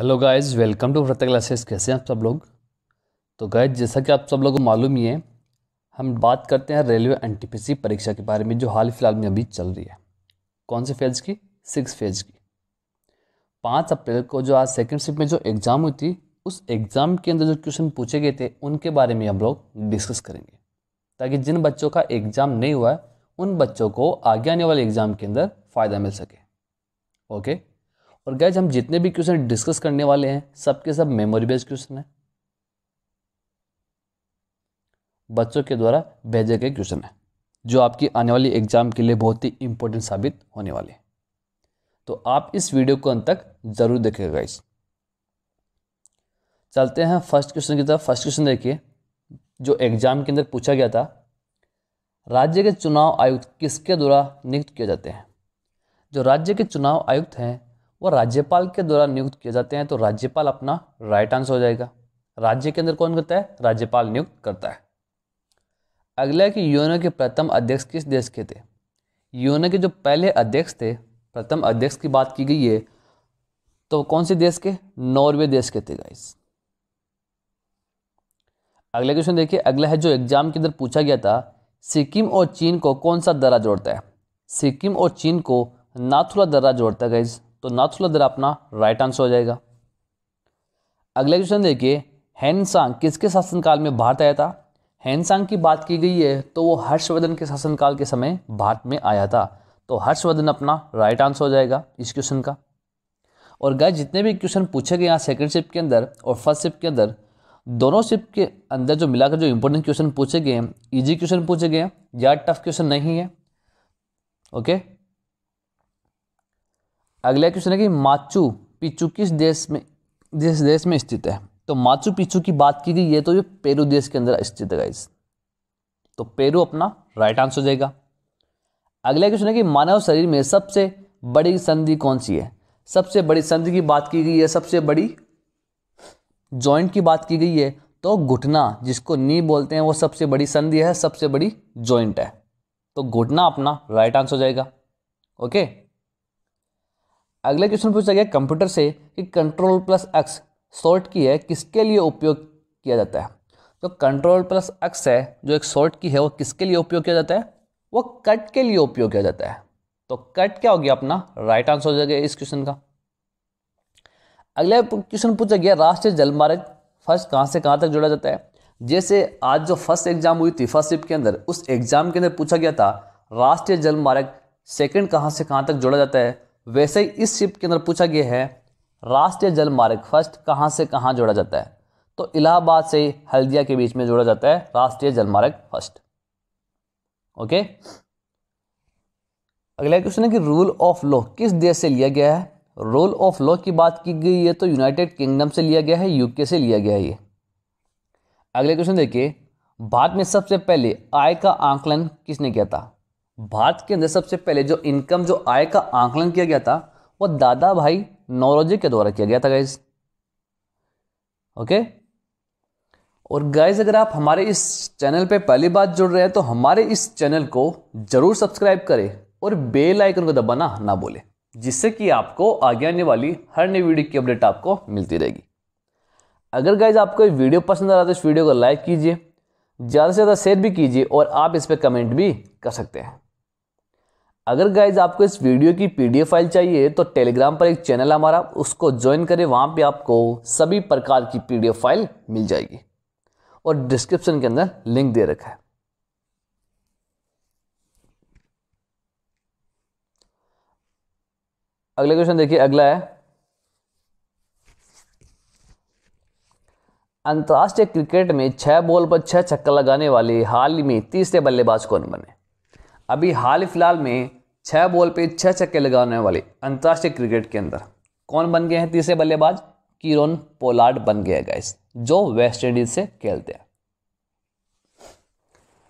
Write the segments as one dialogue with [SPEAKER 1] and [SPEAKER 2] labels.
[SPEAKER 1] Hello guys welcome to Vrat classes कैसे हैं आप सब लोग तो गाइस जैसा कि आप सब लोगों को मालूम ही है हम बात करते हैं रेलवे एन परीक्षा के बारे में जो हाल फिलहाल में अभी चल रही है कौन से फेज की सिक्स फेज की पाँच अप्रैल को जो आज सेकेंड शिफ्ट में जो एग्ज़ाम हुई थी उस एग्ज़ाम के अंदर जो क्वेश्चन पूछे गए थे उनके बारे में हम लोग डिस्कस करेंगे ताकि जिन बच्चों का एग्ज़ाम नहीं हुआ है उन बच्चों को आगे आने वाले एग्ज़ाम के अंदर फ़ायदा मिल सके ओके okay? और गैज हम जितने भी क्वेश्चन डिस्कस करने वाले हैं सबके सब मेमोरी बेस्ड क्वेश्चन है बच्चों के द्वारा भेजे गए क्वेश्चन है जो आपकी आने वाली एग्जाम के लिए बहुत ही इंपॉर्टेंट साबित होने वाले हैं तो आप इस वीडियो को अंत तक जरूर देखेगा गाइस चलते हैं फर्स्ट क्वेश्चन की तरफ फर्स्ट क्वेश्चन देखिए जो एग्जाम के अंदर पूछा गया था राज्य के चुनाव आयुक्त किसके द्वारा नियुक्त किए जाते हैं जो राज्य के चुनाव आयुक्त हैं वह राज्यपाल के द्वारा नियुक्त किए जाते हैं तो राज्यपाल अपना राइट आंसर हो जाएगा राज्य के अंदर कौन करता है राज्यपाल नियुक्त करता है अगला कि यूनो के प्रथम अध्यक्ष किस देश के थे यूनो के जो पहले अध्यक्ष थे प्रथम अध्यक्ष की बात की गई है तो कौन से देश के नॉर्वे देश के थे गाइस अगला क्वेश्चन देखिए अगला है जो एग्जाम के अंदर पूछा गया था सिक्किम और चीन को कौन सा दर्रा जोड़ता है सिक्किम और चीन को नाथुला दर्रा जोड़ता है गाइज तो नाथुलधर अपना राइट आंसर हो जाएगा अगला क्वेश्चन देखिए हैनसांग किसके शासनकाल में भारत आया था हैनसांग की बात की गई है तो वो हर्षवर्धन के शासनकाल के समय भारत में आया था तो हर्षवर्धन अपना राइट आंसर हो जाएगा इस क्वेश्चन का और गए जितने भी क्वेश्चन पूछे गए यहाँ सेकेंड शिप के अंदर और फर्स्ट शिप के अंदर दोनों शिप के अंदर जो मिलाकर जो इंपॉर्टेंट क्वेश्चन पूछे गए हैं ईजी क्वेश्चन पूछे गए हैं या टफ क्वेश्चन नहीं है ओके अगला क्वेश्चन है कि माचू पिचू किस देश में जिस देश में स्थित है तो माचू पिचू की बात की गई ये तो ये पेरू देश के अंदर स्थित है गाइस तो पेरू अपना राइट आंसर हो जाएगा अगला क्वेश्चन है कि मानव शरीर में सबसे बड़ी संधि कौन सी है सबसे बड़ी संधि की बात की गई है सबसे बड़ी जॉइंट की बात की गई है तो घुटना जिसको नी बोलते हैं वो सबसे बड़ी संधि है सबसे बड़ी जॉइंट है तो घुटना अपना राइट आंसर हो जाएगा ओके अगला क्वेश्चन पूछा गया कंप्यूटर से कि कंट्रोल प्लस एक्स शॉर्ट की है किसके लिए उपयोग किया जाता है तो कंट्रोल प्लस एक्स है जो एक शॉर्ट की है वो किसके लिए उपयोग किया जाता है वो कट के लिए उपयोग किया जाता है तो कट क्या हो गया अपना राइट आंसर हो जाएगा इस क्वेश्चन का अगला क्वेश्चन पूछा गया राष्ट्रीय जलमार्ग फर्स्ट कहाँ से कहाँ तक जोड़ा जाता है जैसे आज जो फर्स्ट एग्जाम हुई थी फर्स्ट शिफ्ट के अंदर उस एग्जाम के अंदर पूछा गया था राष्ट्रीय जलमार्ग सेकंड कहाँ से कहाँ तक जोड़ा जाता है वैसे ही इस शिप के अंदर पूछा गया है राष्ट्रीय जल मार्ग फर्स्ट कहाँ से कहाँ जोड़ा जाता है तो इलाहाबाद से हल्दिया के बीच में जोड़ा जाता है राष्ट्रीय जल मार्ग फर्स्ट ओके अगला क्वेश्चन है कि रूल ऑफ लॉ किस देश से लिया गया है रूल ऑफ लॉ की बात की गई है तो यूनाइटेड किंगडम से लिया गया है यूके से लिया गया है ये अगले क्वेश्चन देखिए भारत में सबसे पहले आय का आंकलन किसने किया था भारत के अंदर सबसे पहले जो इनकम जो आय का आंकलन किया गया था वो दादा भाई नौरोजी के द्वारा किया गया था गाइज ओके और गाइज अगर आप हमारे इस चैनल पे पहली बार जुड़ रहे हैं तो हमारे इस चैनल को ज़रूर सब्सक्राइब करें और बेल आइकन को दबाना ना बोले जिससे कि आपको आगे आने वाली हर नई वीडियो की अपडेट आपको मिलती रहेगी अगर गाइज आपको ये वीडियो पसंद आ रहा है तो इस वीडियो को लाइक कीजिए ज़्यादा से ज़्यादा शेयर भी कीजिए और आप इस पर कमेंट भी कर सकते हैं अगर गाइज आपको इस वीडियो की पीडीएफ फाइल चाहिए तो टेलीग्राम पर एक चैनल हमारा उसको ज्वाइन करें वहाँ पे आपको सभी प्रकार की पीडीएफ फाइल मिल जाएगी और डिस्क्रिप्शन के अंदर लिंक दे रखा है अगला क्वेश्चन देखिए अगला है अंतर्राष्ट्रीय क्रिकेट में छह बॉल पर छह छक्का लगाने वाले हाल ही में तीसरे बल्लेबाज कौन बने अभी हाल फिलहाल में छः बॉल पे छः छक्के लगाने वाले अंतर्राष्ट्रीय क्रिकेट के अंदर कौन बन गए हैं तीसरे बल्लेबाज किरोन पोलार्ड बन गए गाइस जो वेस्ट इंडीज से खेलते हैं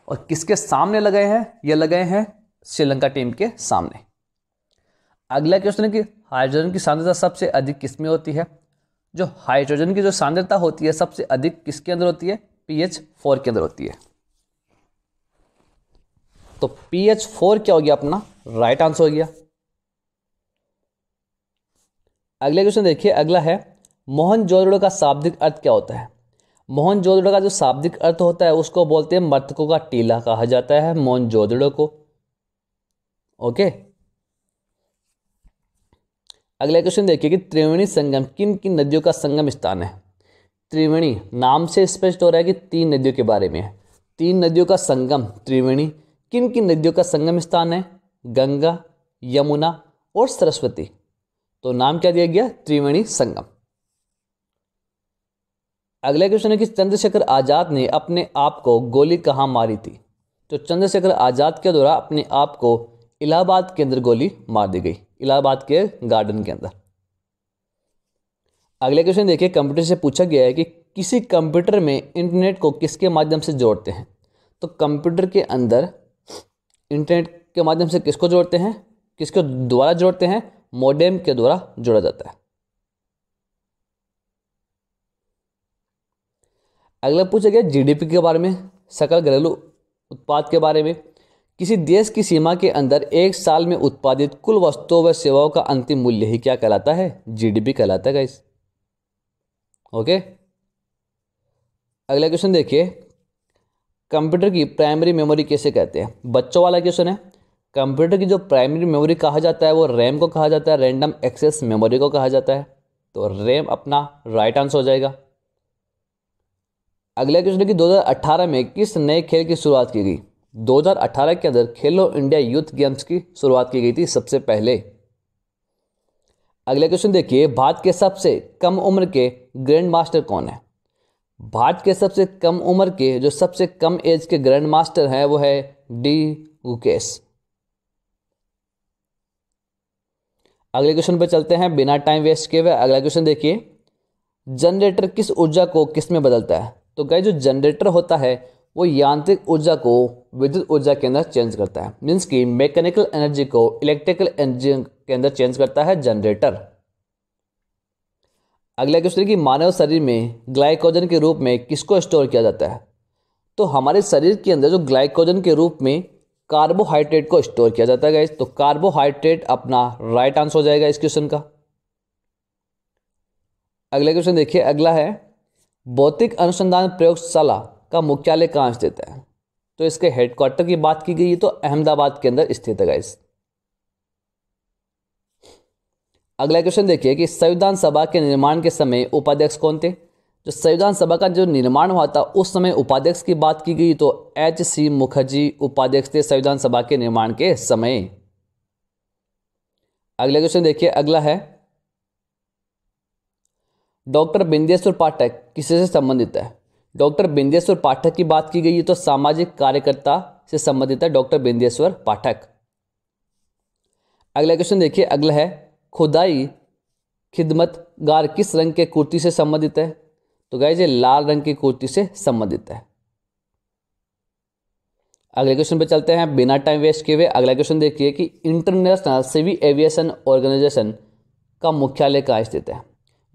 [SPEAKER 1] और किसके सामने लगे हैं ये लगे हैं श्रीलंका टीम के सामने अगला क्वेश्चन है कि हाइड्रोजन की सांद्रता सबसे अधिक किसमें होती है जो हाइड्रोजन की जो सांद्रता होती है सबसे अधिक किसके अंदर होती है पीएच फोर के अंदर होती है तो पी एच फोर क्या हो गया अपना राइट आंसर हो गया अगला क्वेश्चन देखिए अगला है मोहन जोदड़ो का शाब्दिक अर्थ क्या होता है मोहन जोदड़ो का जो शाब्दिक अर्थ होता है उसको बोलते हैं मृतकों का टीला कहा जाता है मोहन जोदड़ो को ओके अगला क्वेश्चन देखिए कि त्रिवेणी संगम किन किन नदियों का संगम स्थान है त्रिवेणी नाम से स्पष्ट हो रहा है कि तीन नदियों के बारे में है तीन नदियों का संगम त्रिवेणी किन किन नदियों का संगम स्थान है गंगा यमुना और सरस्वती तो नाम क्या दिया गया त्रिवेणी संगम अगला क्वेश्चन है कि चंद्रशेखर आज़ाद ने अपने आप को गोली कहाँ मारी थी तो चंद्रशेखर आज़ाद के द्वारा अपने आप को इलाहाबाद के अंदर गोली मार दी गई इलाहाबाद के गार्डन के अंदर अगले क्वेश्चन देखिए कंप्यूटर से पूछा गया है कि किसी कंप्यूटर में इंटरनेट को किसके माध्यम से जोड़ते हैं तो कंप्यूटर के अंदर इंटरनेट के माध्यम से किसको जोड़ते हैं किसके द्वारा जोड़ते हैं मोडेम के द्वारा जोड़ा जाता है अगला पूछा गया जीडीपी के बारे में सकल घरेलू उत्पाद के बारे में किसी देश की सीमा के अंदर एक साल में उत्पादित कुल वस्तुओं व सेवाओं का अंतिम मूल्य ही क्या कहलाता है जीडीपी कहलाता है गाइस ओके अगला क्वेश्चन देखिए कंप्यूटर की प्राइमरी मेमोरी कैसे कहते हैं बच्चों वाला क्वेश्चन है कंप्यूटर की जो प्राइमरी मेमोरी कहा जाता है वो रैम को कहा जाता है रैंडम एक्सेस मेमोरी को कहा जाता है तो रैम अपना राइट आंसर हो जाएगा अगला क्वेश्चन है कि 2018 में किस नए खेल की शुरुआत की गई 2018 के अंदर खेलो इंडिया यूथ गेम्स की शुरुआत की गई थी सबसे पहले अगला क्वेश्चन देखिए भारत के सबसे कम उम्र के ग्रैंड मास्टर कौन है भारत के सबसे कम उम्र के जो सबसे कम एज के ग्रैंड मास्टर हैं वो है डी गुकेश अगले क्वेश्चन पर चलते हैं बिना टाइम वेस्ट किए हुए अगला क्वेश्चन देखिए जनरेटर किस ऊर्जा को किस में बदलता है तो गए जो जनरेटर होता है वो यांत्रिक ऊर्जा को विद्युत ऊर्जा के अंदर चेंज करता है मीन्स कि मैकेनिकल एनर्जी को इलेक्ट्रिकल एनर्जी के अंदर चेंज करता है जनरेटर अगला क्वेश्चन है कि मानव शरीर में ग्लाइकोजन के रूप में किसको स्टोर किया जाता है तो हमारे शरीर के अंदर जो ग्लाइकोजन के रूप में कार्बोहाइड्रेट को स्टोर किया जाता है तो कार्बोहाइड्रेट अपना राइट आंसर हो जाएगा इस क्वेश्चन का अगला क्वेश्चन देखिए अगला है भौतिक अनुसंधान प्रयोगशाला का मुख्यालय कहाँ स्थित है तो इसके हेडक्वार्टर की बात की गई है तो अहमदाबाद के अंदर स्थित है गाइस अगला क्वेश्चन देखिए कि संविधान सभा के निर्माण के समय उपाध्यक्ष कौन थे जो संविधान सभा का जो निर्माण हुआ था उस समय उपाध्यक्ष की बात की गई तो एच सी मुखर्जी उपाध्यक्ष थे संविधान सभा के निर्माण के समय अगला क्वेश्चन देखिए अगला है डॉक्टर बिंदेश्वर पाठक किसे से संबंधित है डॉक्टर बिंदेश्वर पाठक की बात की गई है तो सामाजिक कार्यकर्ता से संबंधित है डॉक्टर बिंदेश्वर पाठक अगला क्वेश्चन देखिए अगला है खुदाई खिदमत गार किस रंग के कुर्ती से संबंधित है तो गाइज ये लाल रंग की कुर्ती से संबंधित है अगले क्वेश्चन पे चलते हैं बिना टाइम वेस्ट किए हुए अगला क्वेश्चन देखिए कि इंटरनेशनल सिविल एविएशन ऑर्गेनाइजेशन का मुख्यालय कहाँ स्थित है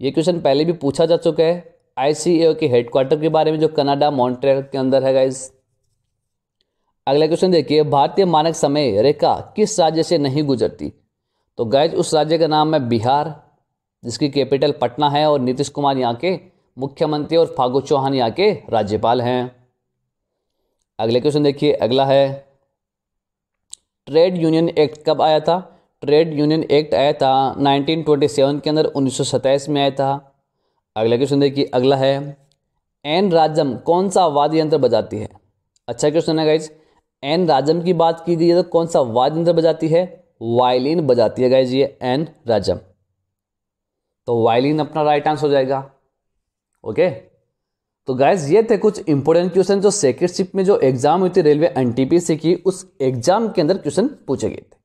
[SPEAKER 1] ये क्वेश्चन पहले भी पूछा जा चुका है आईसीएओ के हेडक्वार्टर के बारे में जो कनाडा मॉन्ट्रियल के अंदर है गाइज अगला क्वेश्चन देखिए भारतीय मानक समय रेखा किस राज्य से नहीं गुजरती तो गैज उस राज्य का नाम है बिहार जिसकी कैपिटल पटना है और नीतीश कुमार यहाँ के मुख्यमंत्री और फागू चौहान यहाँ के राज्यपाल हैं अगले क्वेश्चन देखिए अगला है ट्रेड यूनियन एक्ट कब आया था ट्रेड यूनियन एक्ट आया था 1927 के अंदर उन्नीस में आया था अगला क्वेश्चन देखिए अगला है एन राजम कौन सा वाद्य यंत्र बजाती है अच्छा क्वेश्चन है गाइज एन राजम की बात की जाए तो कौन सा वाद्य यंत्र बजाती है वायलिन बजाती है गाइज ये एन राजम तो वायलिन अपना राइट आंसर हो जाएगा ओके तो गाइज ये थे कुछ इंपोर्टेंट क्वेश्चन जो सेक्रेट शिप में जो एग्जाम हुई थी रेलवे एनटीपीसी की उस एग्जाम के अंदर क्वेश्चन पूछे गए थे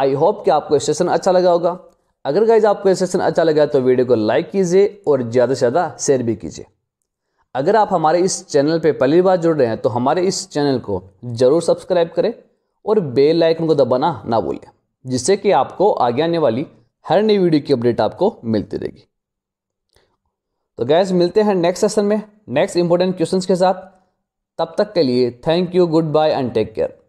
[SPEAKER 1] आई होप कि आपको सेशन अच्छा लगा होगा अगर गाइज आपको सेशन अच्छा लगा तो वीडियो को लाइक कीजिए और ज़्यादा से ज़्यादा शेयर भी कीजिए अगर आप हमारे इस चैनल पर पहली बार जुड़ रहे हैं तो हमारे इस चैनल को ज़रूर सब्सक्राइब करें और बेल आइकन को दबाना ना भूलें जिससे कि आपको आगे आने वाली हर नई वीडियो की अपडेट आपको मिलती रहेगी तो गैस मिलते हैं नेक्स्ट सेशन में नेक्स्ट इंपॉर्टेंट क्वेश्चंस के साथ तब तक के लिए thank you good bye and take care